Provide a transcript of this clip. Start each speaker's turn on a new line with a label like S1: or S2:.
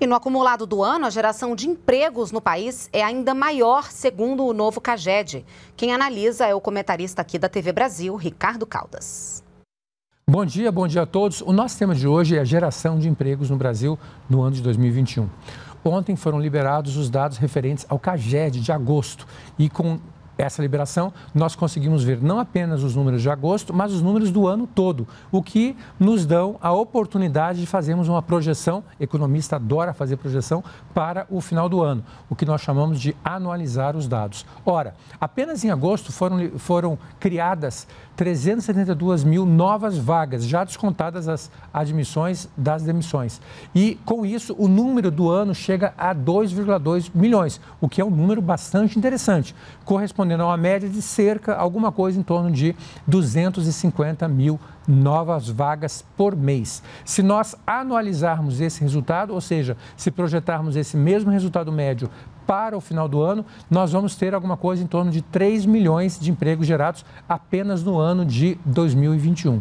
S1: E no acumulado do ano, a geração de empregos no país é ainda maior, segundo o novo CAGED. Quem analisa é o comentarista aqui da TV Brasil, Ricardo Caldas.
S2: Bom dia, bom dia a todos. O nosso tema de hoje é a geração de empregos no Brasil no ano de 2021. Ontem foram liberados os dados referentes ao CAGED de agosto e com essa liberação, nós conseguimos ver não apenas os números de agosto, mas os números do ano todo, o que nos dão a oportunidade de fazermos uma projeção, economista adora fazer projeção, para o final do ano, o que nós chamamos de anualizar os dados. Ora, apenas em agosto foram, foram criadas 372 mil novas vagas, já descontadas as admissões das demissões. E com isso, o número do ano chega a 2,2 milhões, o que é um número bastante interessante, correspondente correspondendo né? a uma média de cerca, alguma coisa em torno de 250 mil novas vagas por mês. Se nós anualizarmos esse resultado, ou seja, se projetarmos esse mesmo resultado médio para o final do ano, nós vamos ter alguma coisa em torno de 3 milhões de empregos gerados apenas no ano de 2021.